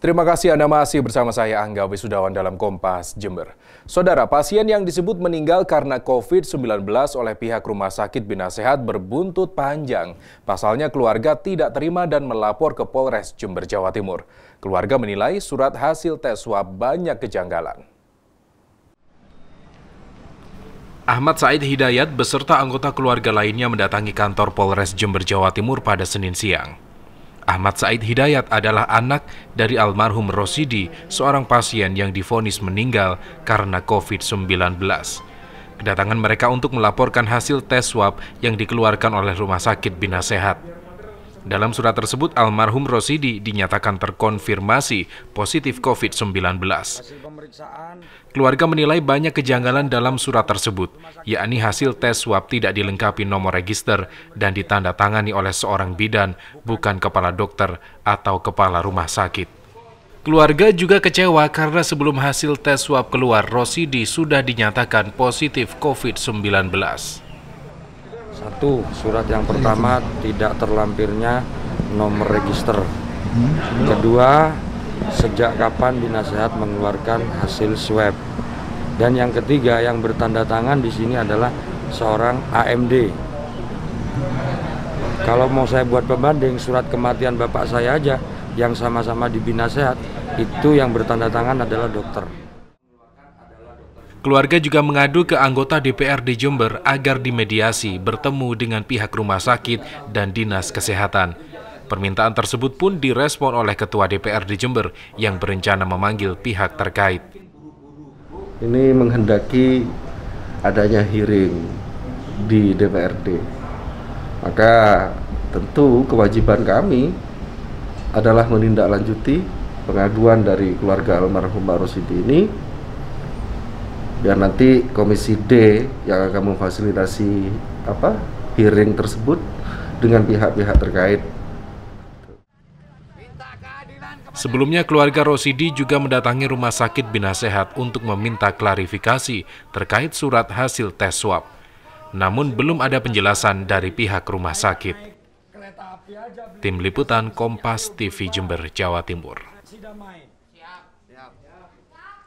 Terima kasih Anda masih bersama saya Angga Wisudawan dalam Kompas Jember. Saudara, pasien yang disebut meninggal karena COVID-19 oleh pihak Rumah Sakit Bina Sehat berbuntut panjang. Pasalnya keluarga tidak terima dan melapor ke Polres Jember, Jawa Timur. Keluarga menilai surat hasil tes swab banyak kejanggalan. Ahmad Said Hidayat beserta anggota keluarga lainnya mendatangi kantor Polres Jember, Jawa Timur pada Senin siang. Ahmad Said Hidayat adalah anak dari almarhum Rosidi, seorang pasien yang difonis meninggal karena COVID-19. Kedatangan mereka untuk melaporkan hasil tes swab yang dikeluarkan oleh Rumah Sakit Bina Sehat. Dalam surat tersebut, almarhum Rosidi dinyatakan terkonfirmasi positif COVID-19. Keluarga menilai banyak kejanggalan dalam surat tersebut, yakni hasil tes swab tidak dilengkapi nomor register dan ditandatangani oleh seorang bidan, bukan kepala dokter atau kepala rumah sakit. Keluarga juga kecewa karena sebelum hasil tes swab keluar, Rosidi sudah dinyatakan positif COVID-19. Satu, surat yang pertama tidak terlampirnya nomor register. Kedua, sejak kapan dinasehat mengeluarkan hasil swab. Dan yang ketiga yang bertanda tangan di sini adalah seorang AMD. Kalau mau saya buat pembanding surat kematian bapak saya aja yang sama-sama dibina sehat itu yang bertanda tangan adalah dokter. Keluarga juga mengadu ke anggota DPRD Jember agar dimediasi bertemu dengan pihak rumah sakit dan dinas kesehatan. Permintaan tersebut pun direspon oleh Ketua DPRD Jember yang berencana memanggil pihak terkait. Ini menghendaki adanya hearing di DPRD. Maka tentu kewajiban kami adalah menindaklanjuti pengaduan dari keluarga almarhum Mbak Rosidi ini biar nanti komisi D yang akan memfasilitasi apa hearing tersebut dengan pihak-pihak terkait. Sebelumnya keluarga Rosidi juga mendatangi rumah sakit Bina Sehat untuk meminta klarifikasi terkait surat hasil tes swab. Namun belum ada penjelasan dari pihak rumah sakit. Tim Liputan Kompas TV Jember, Jawa Timur.